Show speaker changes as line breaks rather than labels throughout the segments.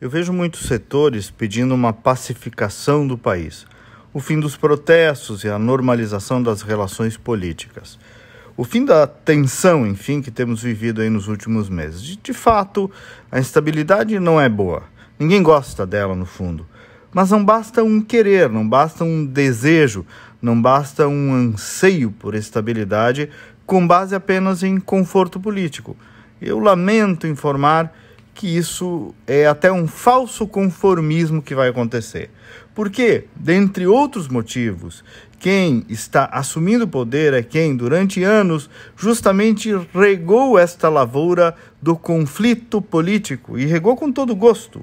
Eu vejo muitos setores pedindo uma pacificação do país, o fim dos protestos e a normalização das relações políticas. O fim da tensão, enfim, que temos vivido aí nos últimos meses. De, de fato, a instabilidade não é boa. Ninguém gosta dela, no fundo. Mas não basta um querer, não basta um desejo, não basta um anseio por estabilidade com base apenas em conforto político. Eu lamento informar que isso é até um falso conformismo que vai acontecer. Porque, dentre outros motivos, quem está assumindo o poder é quem, durante anos, justamente regou esta lavoura do conflito político e regou com todo gosto.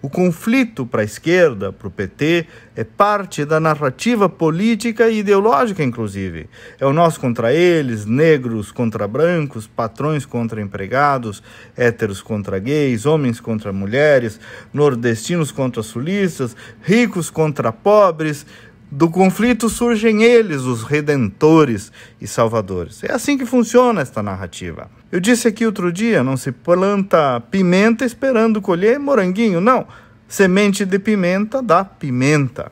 O conflito para a esquerda, para o PT, é parte da narrativa política e ideológica, inclusive. É o nós contra eles, negros contra brancos, patrões contra empregados, héteros contra gays, homens contra mulheres, nordestinos contra sulistas, ricos contra pobres. Do conflito surgem eles, os redentores e salvadores. É assim que funciona esta narrativa. Eu disse aqui outro dia: não se planta pimenta esperando colher moranguinho. Não. Semente de pimenta dá pimenta.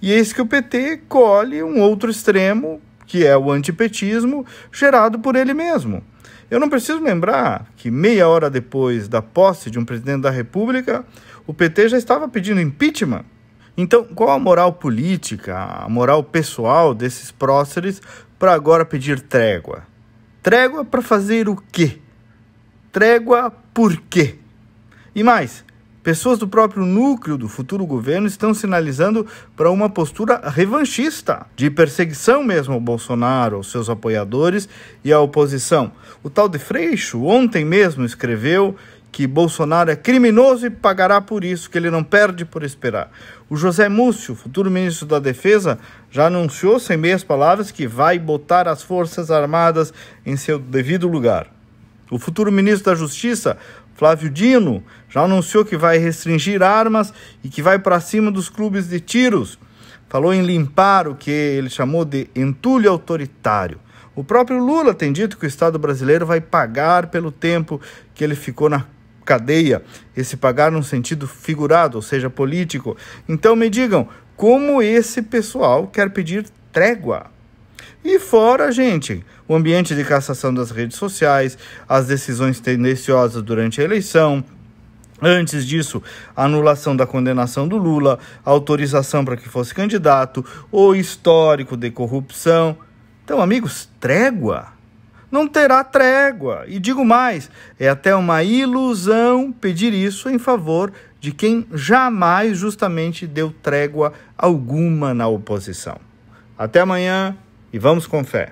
E eis que o PT colhe um outro extremo, que é o antipetismo, gerado por ele mesmo. Eu não preciso lembrar que meia hora depois da posse de um presidente da República, o PT já estava pedindo impeachment. Então, qual a moral política, a moral pessoal desses próceres para agora pedir trégua? Trégua para fazer o quê? Trégua por quê? E mais, Pessoas do próprio núcleo do futuro governo estão sinalizando para uma postura revanchista, de perseguição mesmo ao Bolsonaro, aos seus apoiadores e à oposição. O tal de Freixo ontem mesmo escreveu que Bolsonaro é criminoso e pagará por isso, que ele não perde por esperar. O José Múcio, futuro ministro da Defesa, já anunciou, sem meias palavras, que vai botar as Forças Armadas em seu devido lugar. O futuro ministro da Justiça, Flávio Dino, já anunciou que vai restringir armas e que vai para cima dos clubes de tiros. Falou em limpar o que ele chamou de entulho autoritário. O próprio Lula tem dito que o Estado brasileiro vai pagar pelo tempo que ele ficou na cadeia, esse pagar num sentido figurado, ou seja, político. Então me digam, como esse pessoal quer pedir trégua? E fora, gente, o ambiente de cassação das redes sociais, as decisões tendenciosas durante a eleição, Antes disso, anulação da condenação do Lula, autorização para que fosse candidato, o histórico de corrupção. Então, amigos, trégua. Não terá trégua. E digo mais, é até uma ilusão pedir isso em favor de quem jamais justamente deu trégua alguma na oposição. Até amanhã e vamos com fé.